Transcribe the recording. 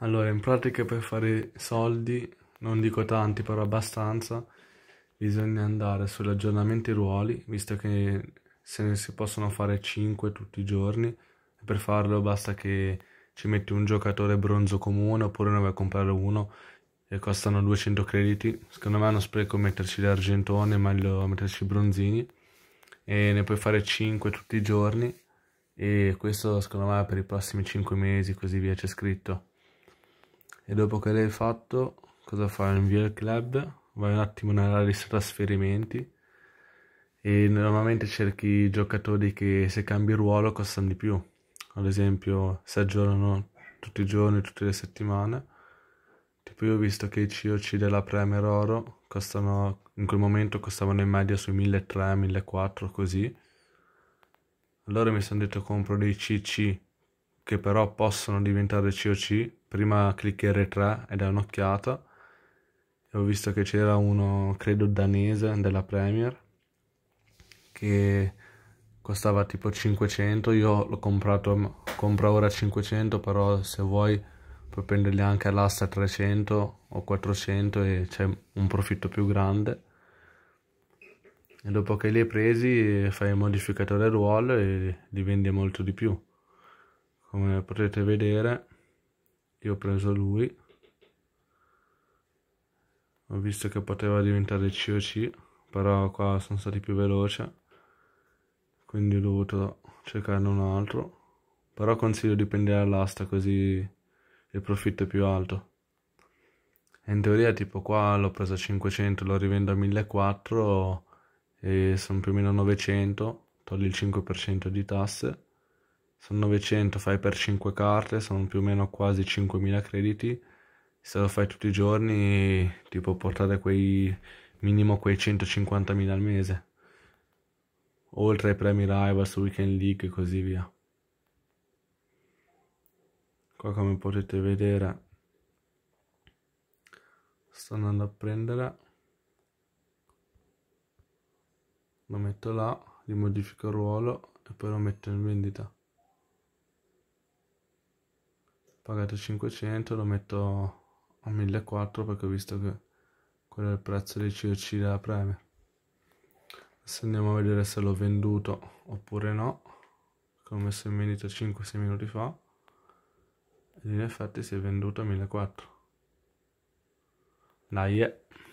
Allora, in pratica per fare soldi, non dico tanti, però abbastanza, bisogna andare sull'aggiornamento ruoli, visto che se ne si possono fare 5 tutti i giorni, per farlo basta che ci metti un giocatore bronzo comune, oppure ne vai a comprare uno e costano 200 crediti. Secondo me è uno spreco metterci l'argentone, meglio metterci i bronzini. E ne puoi fare 5 tutti i giorni. E questo secondo me per i prossimi 5 mesi, così via, c'è scritto e dopo che l'hai fatto cosa fai? Invia il club, vai un attimo nella lista trasferimenti e normalmente cerchi giocatori che se cambi ruolo costano di più, ad esempio si aggiornano tutti i giorni, tutte le settimane, tipo io ho visto che i COC della Premier Oro costano, in quel momento costavano in media sui 1300-1400 così, allora mi sono detto compro dei CC che però possono diventare COC prima clic R3 e dai un'occhiata ho visto che c'era uno credo danese della Premier che costava tipo 500 io l'ho comprato compro ora 500 però se vuoi puoi prenderli anche all'asta 300 o 400 e c'è un profitto più grande e dopo che li hai presi fai il modificatore ruolo e li vendi molto di più come potete vedere io ho preso lui. Ho visto che poteva diventare COC, però qua sono stati più veloci Quindi ho dovuto cercarne un altro. Però consiglio di prendere all'asta così il profitto è più alto. E in teoria tipo qua l'ho preso a 500, lo rivendo a 1400 e sono più o meno 900, togli il 5% di tasse sono 900, fai per 5 carte, sono più o meno quasi 5.000 crediti, se lo fai tutti i giorni ti può portare quei, minimo quei 150.000 al mese, oltre ai premi Rivals, Weekend League e così via. Qua come potete vedere sto andando a prendere, lo metto là, gli modifico il ruolo e poi lo metto in vendita. pagato 500 lo metto a 1400 perché ho visto che quello è il prezzo dei COC della Premier se andiamo a vedere se l'ho venduto oppure no che ho messo in vendita 5-6 minuti fa ed in effetti si è venduto a 1400 dai yeah.